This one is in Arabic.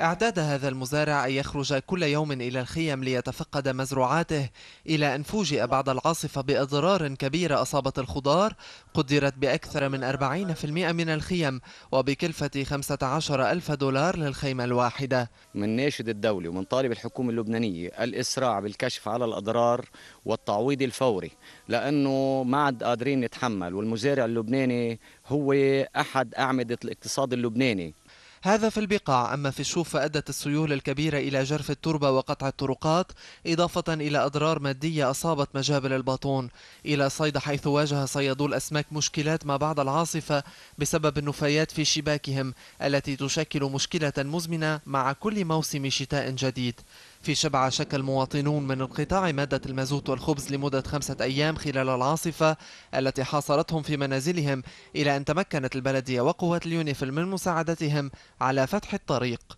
اعتاد هذا المزارع أن يخرج كل يوم إلى الخيم ليتفقد مزروعاته إلى أن فوجئ بعد العاصفة بأضرار كبيرة أصابت الخضار قدرت بأكثر من 40% من الخيم وبكلفة 15 ألف دولار للخيمة الواحدة من ناشد الدولة ومن طالب الحكومة اللبنانية الإسراع بالكشف على الأضرار والتعويض الفوري لأنه ما عاد قادرين نتحمل والمزارع اللبناني هو أحد أعمدة الاقتصاد اللبناني هذا في البقاع أما في الشوف فأدت السيول الكبيرة إلى جرف التربة وقطع الطرقات إضافة إلى أضرار مادية أصابت مجابل الباطون إلى صيد حيث واجه صيادو الأسماك مشكلات ما بعد العاصفة بسبب النفايات في شباكهم التي تشكل مشكلة مزمنة مع كل موسم شتاء جديد في شبعة شك المواطنون من انقطاع مادة المازوت والخبز لمدة خمسة أيام خلال العاصفة التي حاصرتهم في منازلهم إلى أن تمكنت البلدية وقوات اليونيفل من مساعدتهم على فتح الطريق